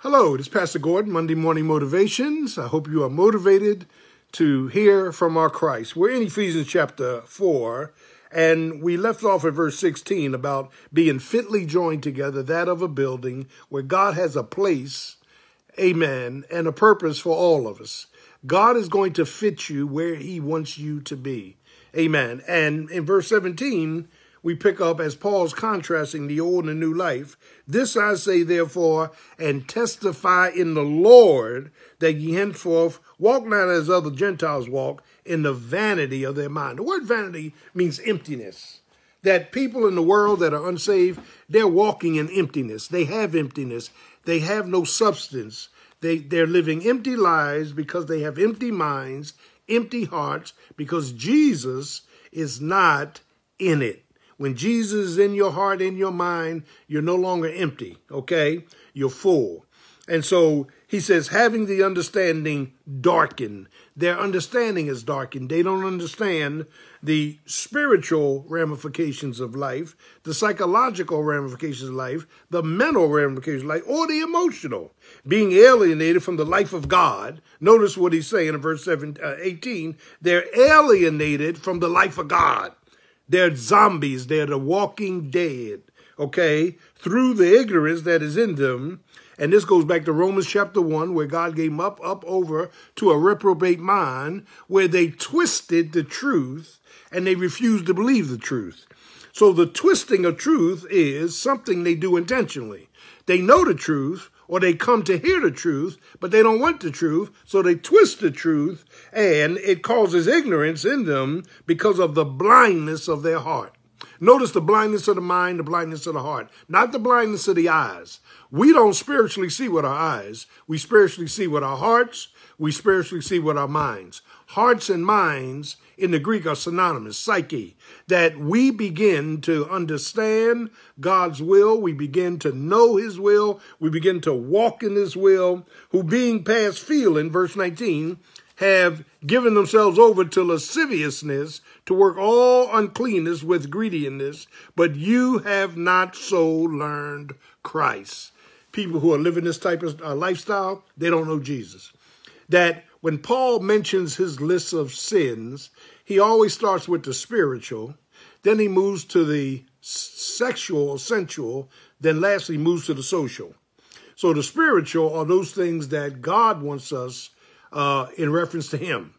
Hello, it is Pastor Gordon, Monday Morning Motivations. I hope you are motivated to hear from our Christ. We're in Ephesians chapter 4, and we left off at verse 16 about being fitly joined together, that of a building where God has a place, amen, and a purpose for all of us. God is going to fit you where he wants you to be. Amen. And in verse 17, we pick up as Paul's contrasting the old and the new life. This I say, therefore, and testify in the Lord that ye henceforth walk not as other Gentiles walk in the vanity of their mind. The word vanity means emptiness. That people in the world that are unsaved, they're walking in emptiness. They have emptiness. They have no substance. They, they're living empty lives because they have empty minds, empty hearts, because Jesus is not in it. When Jesus is in your heart, in your mind, you're no longer empty, okay? You're full. And so he says, having the understanding darkened. Their understanding is darkened. They don't understand the spiritual ramifications of life, the psychological ramifications of life, the mental ramifications of life, or the emotional. Being alienated from the life of God. Notice what he's saying in verse 17, uh, 18. They're alienated from the life of God. They're zombies. They're the walking dead, okay, through the ignorance that is in them. And this goes back to Romans chapter 1, where God gave them up, up over to a reprobate mind, where they twisted the truth and they refused to believe the truth. So the twisting of truth is something they do intentionally. They know the truth, or they come to hear the truth, but they don't want the truth, so they twist the truth, and it causes ignorance in them because of the blindness of their heart. Notice the blindness of the mind, the blindness of the heart, not the blindness of the eyes. We don't spiritually see with our eyes. We spiritually see with our hearts. We spiritually see with our minds hearts and minds in the Greek are synonymous, psyche, that we begin to understand God's will, we begin to know his will, we begin to walk in his will, who being past feeling, verse 19, have given themselves over to lasciviousness to work all uncleanness with greediness, but you have not so learned Christ. People who are living this type of uh, lifestyle, they don't know Jesus that when Paul mentions his list of sins, he always starts with the spiritual, then he moves to the sexual, sensual, then lastly moves to the social. So the spiritual are those things that God wants us uh, in reference to him.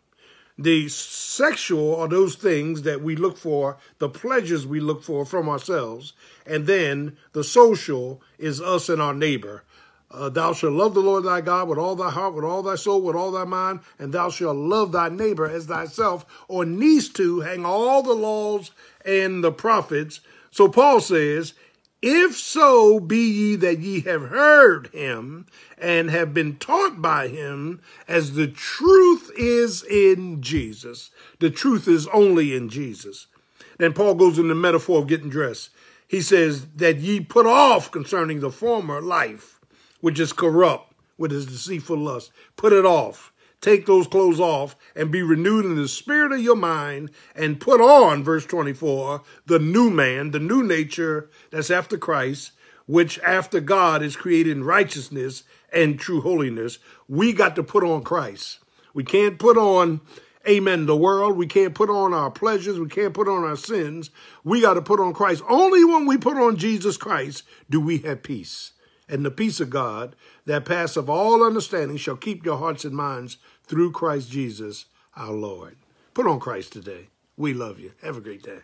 The sexual are those things that we look for, the pleasures we look for from ourselves. And then the social is us and our neighbor. Uh, thou shalt love the Lord thy God with all thy heart, with all thy soul, with all thy mind, and thou shalt love thy neighbor as thyself. On these two hang all the laws and the prophets. So Paul says, if so be ye that ye have heard him and have been taught by him, as the truth is in Jesus, the truth is only in Jesus. Then Paul goes in the metaphor of getting dressed. He says that ye put off concerning the former life which is corrupt with his deceitful lust. Put it off. Take those clothes off and be renewed in the spirit of your mind and put on, verse 24, the new man, the new nature that's after Christ, which after God is created in righteousness and true holiness. We got to put on Christ. We can't put on, amen, the world. We can't put on our pleasures. We can't put on our sins. We got to put on Christ. Only when we put on Jesus Christ do we have peace and the peace of God that passeth all understanding shall keep your hearts and minds through Christ Jesus our Lord. Put on Christ today. We love you. Have a great day.